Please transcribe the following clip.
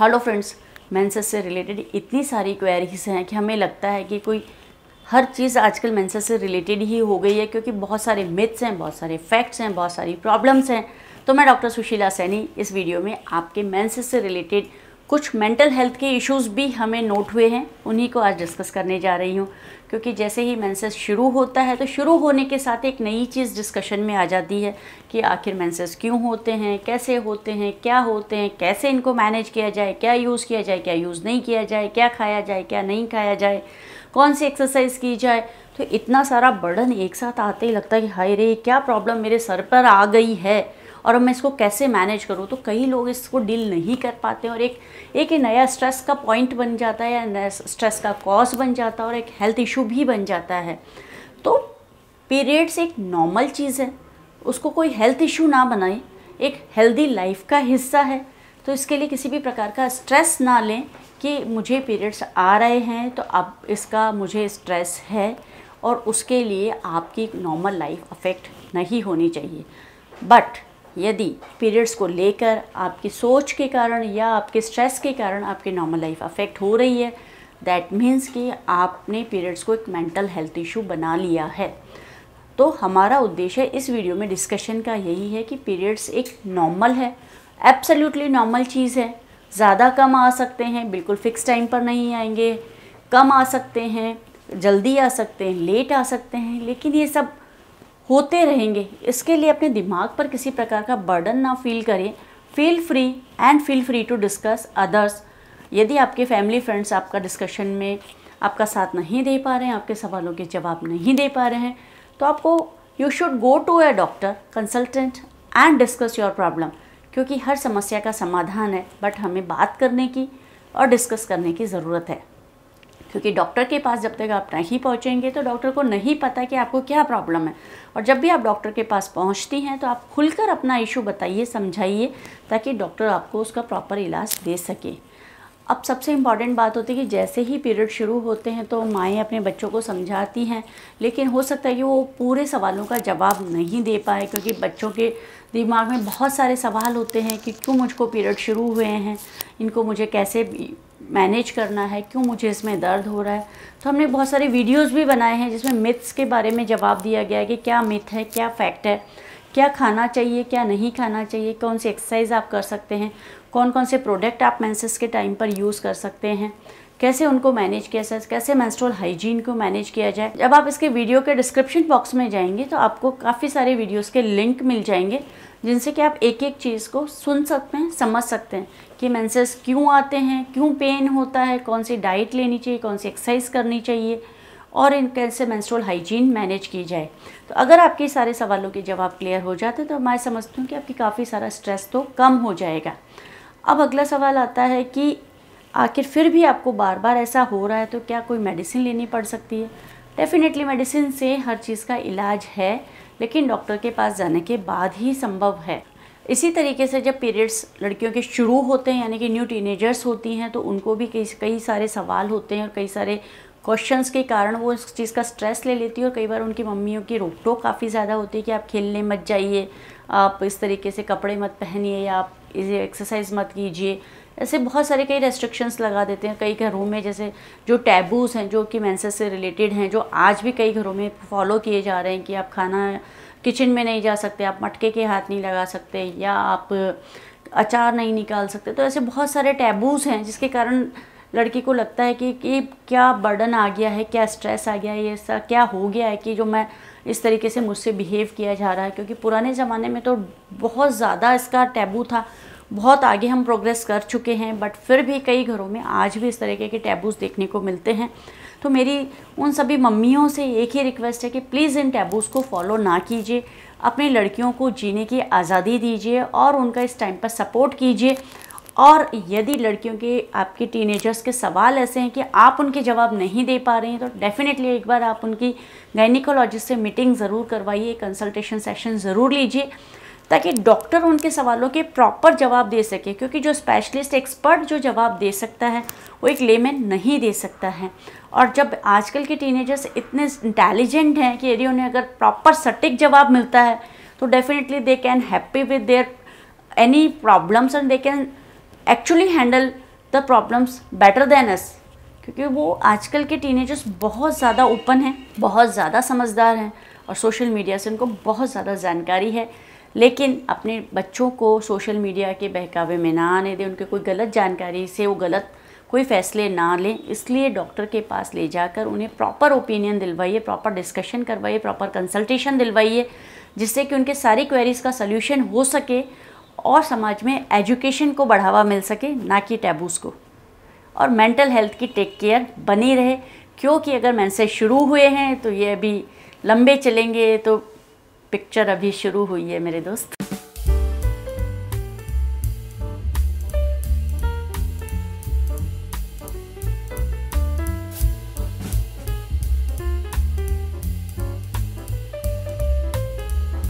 hello friends menses से related इतनी सारी क्वेरीज हैं कि हमें लगता है कि कोई हर चीज़ आजकल मेंसेस से रिलेटेड ही हो गई है क्योंकि बहुत सारे मिथ्स हैं बहुत सारे फैक्ट्स हैं बहुत सारी प्रॉब्लम्स हैं तो मैं डॉक्टर सुशीला सैनी इस वीडियो में आपके मेंसेस से रिलेटेड कुछ मेंटल हेल्थ के इश्यूज भी हमें नोट हुए हैं उन्हीं को आज डिस्कस करने जा रही हूँ क्योंकि जैसे ही मैंसेस शुरू होता है तो शुरू होने के साथ एक नई चीज़ डिस्कशन में आ जाती है कि आखिर मेंसेस क्यों होते हैं कैसे होते हैं क्या होते हैं कैसे इनको मैनेज किया जाए क्या यूज़ किया जाए क्या यूज़ नहीं किया जाए क्या खाया जाए क्या नहीं खाया जाए कौन सी एक्सरसाइज की जाए तो इतना सारा बर्डन एक साथ आते ही लगता है कि हाय रे क्या प्रॉब्लम मेरे सर पर आ गई है और अब मैं इसको कैसे मैनेज करूँ तो कई लोग इसको डील नहीं कर पाते और एक एक नया स्ट्रेस का पॉइंट बन जाता है या नया स्ट्रेस का कॉज बन जाता है और एक हेल्थ इशू भी बन जाता है तो पीरियड्स एक नॉर्मल चीज़ है उसको कोई हेल्थ इशू ना बनाए एक हेल्दी लाइफ का हिस्सा है तो इसके लिए किसी भी प्रकार का स्ट्रेस ना लें कि मुझे पीरियड्स आ रहे हैं तो अब इसका मुझे स्ट्रेस है और उसके लिए आपकी नॉर्मल लाइफ अफेक्ट नहीं होनी चाहिए बट यदि पीरियड्स को लेकर आपकी सोच के कारण या आपके स्ट्रेस के कारण आपकी नॉर्मल लाइफ अफेक्ट हो रही है दैट मीन्स कि आपने पीरियड्स को एक मेंटल हेल्थ इशू बना लिया है तो हमारा उद्देश्य इस वीडियो में डिस्कशन का यही है कि पीरियड्स एक नॉर्मल है एब्सोल्युटली नॉर्मल चीज़ है ज़्यादा कम आ सकते हैं बिल्कुल फिक्स टाइम पर नहीं आएंगे कम आ सकते हैं जल्दी आ सकते हैं लेट आ सकते हैं लेकिन ये सब होते रहेंगे इसके लिए अपने दिमाग पर किसी प्रकार का बर्डन ना फील करें feel free and feel free to discuss others यदि आपके फैमिली फ्रेंड्स आपका डिस्कशन में आपका साथ नहीं दे पा रहे हैं आपके सवालों के जवाब नहीं दे पा रहे हैं तो आपको you should go to a doctor consultant and discuss your problem क्योंकि हर समस्या का समाधान है बट हमें बात करने की और डिस्कस करने की ज़रूरत है क्योंकि डॉक्टर के पास जब तक आप नहीं पहुँचेंगे तो डॉक्टर को नहीं पता कि आपको क्या प्रॉब्लम है और जब भी आप डॉक्टर के पास पहुँचती हैं तो आप खुलकर अपना इशू बताइए समझाइए ताकि डॉक्टर आपको उसका प्रॉपर इलाज दे सके अब सबसे इम्पॉर्टेंट बात होती है कि जैसे ही पीरियड शुरू होते हैं तो माएँ अपने बच्चों को समझाती हैं लेकिन हो सकता है कि वो पूरे सवालों का जवाब नहीं दे पाए क्योंकि बच्चों के दिमाग में बहुत सारे सवाल होते हैं कि क्यों मुझको पीरियड शुरू हुए हैं इनको मुझे कैसे मैनेज करना है क्यों मुझे इसमें दर्द हो रहा है तो हमने बहुत सारे वीडियोस भी बनाए हैं जिसमें मिथ्स के बारे में जवाब दिया गया है कि क्या मिथ है क्या फैक्ट है क्या खाना चाहिए क्या नहीं खाना चाहिए कौन सी एक्सरसाइज आप कर सकते हैं कौन कौन से प्रोडक्ट आप मैंसेस के टाइम पर यूज़ कर सकते हैं कैसे उनको मैनेज किया जाए कैसे मेंस्ट्रुअल हाइजीन को मैनेज किया जाए जब आप इसके वीडियो के डिस्क्रिप्शन बॉक्स में जाएंगे तो आपको काफ़ी सारे वीडियोस के लिंक मिल जाएंगे जिनसे कि आप एक एक चीज़ को सुन सकते हैं समझ सकते हैं कि मैंसेस क्यों आते हैं क्यों पेन होता है कौन सी डाइट लेनी चाहिए कौन सी एक्सरसाइज करनी चाहिए और इन कैसे मैंस्ट्रोल हाइजीन मैनेज की जाए तो अगर आपके सारे सवालों के जवाब क्लियर हो जाते हैं तो मैं समझती हूँ कि आपकी काफ़ी सारा स्ट्रेस तो कम हो जाएगा अब अगला सवाल आता है कि आखिर फिर भी आपको बार बार ऐसा हो रहा है तो क्या कोई मेडिसिन लेनी पड़ सकती है डेफ़िनेटली मेडिसिन से हर चीज़ का इलाज है लेकिन डॉक्टर के पास जाने के बाद ही संभव है इसी तरीके से जब पीरियड्स लड़कियों के शुरू होते हैं यानी कि न्यू टीनेजर्स होती हैं तो उनको भी कई कई सारे सवाल होते हैं और कई सारे क्वेश्चंस के कारण वो इस चीज़ का स्ट्रेस ले लेती है और कई बार उनकी मम्मियों की रोक टोक काफ़ी ज़्यादा होती है कि आप खेलने मत जाइए आप इस तरीके से कपड़े मत पहनिए आप इसे एक्सरसाइज मत कीजिए ऐसे बहुत सारे कई रेस्ट्रिक्शंस लगा देते हैं कई घरों में जैसे जो टैबूज़ हैं जो कि मैंसेस से रिलेटेड हैं जो आज भी कई घरों में फॉलो किए जा रहे हैं कि आप खाना किचन में नहीं जा सकते आप मटके के हाथ नहीं लगा सकते या आप अचार नहीं निकाल सकते तो ऐसे बहुत सारे टैबूज़ हैं जिसके कारण लड़की को लगता है कि, कि क्या बर्डन आ गया है क्या स्ट्रेस आ गया है ये ऐसा क्या हो गया है कि जो मैं इस तरीके से मुझसे बिहेव किया जा रहा है क्योंकि पुराने ज़माने में तो बहुत ज़्यादा इसका टैबू था बहुत आगे हम प्रोग्रेस कर चुके हैं बट फिर भी कई घरों में आज भी इस तरीके के टैबूज़ देखने को मिलते हैं तो मेरी उन सभी मम्मियों से एक ही रिक्वेस्ट है कि प्लीज़ इन टैबूज़ को फॉलो ना कीजिए अपनी लड़कियों को जीने की आज़ादी दीजिए और उनका इस टाइम पर सपोर्ट कीजिए और यदि लड़कियों के आपके टीनेजर्स के सवाल ऐसे हैं कि आप उनके जवाब नहीं दे पा रहे हैं तो डेफ़िनेटली एक बार आप उनकी गाइनिकोलॉजिस्ट से मीटिंग ज़रूर करवाइए कंसल्टेशन सेशन ज़रूर लीजिए ताकि डॉक्टर उनके सवालों के प्रॉपर जवाब दे सके क्योंकि जो स्पेशलिस्ट एक्सपर्ट जो जवाब दे सकता है वो एक लेमैन नहीं दे सकता है और जब आजकल के टीनेजर्स इतने इंटेलिजेंट हैं कि यदि उन्हें अगर प्रॉपर सटीक जवाब मिलता है तो definitely they can happy with their any problems and they can actually handle the problems better than us क्योंकि वो आजकल के टीनेजर्स बहुत ज़्यादा ओपन हैं बहुत ज़्यादा समझदार हैं और सोशल मीडिया से उनको बहुत ज़्यादा जानकारी है लेकिन अपने बच्चों को सोशल मीडिया के बहकावे में ना आने दें उनके कोई गलत जानकारी से वो गलत कोई फैसले ना लें इसलिए डॉक्टर के पास ले जाकर उन्हें प्रॉपर ओपिनियन दिलवाइए प्रॉपर डिस्कशन करवाइए प्रॉपर कंसल्टेशन दिलवाइए जिससे कि उनके सारी क्वेरीज़ का सल्यूशन हो सके और समाज में एजुकेशन को बढ़ावा मिल सके ना कि टैबूज़ को और मेंटल हेल्थ की टेक केयर बनी रहे क्योंकि अगर मैंसे शुरू हुए हैं तो ये अभी लंबे चलेंगे तो पिक्चर अभी शुरू हुई है मेरे दोस्त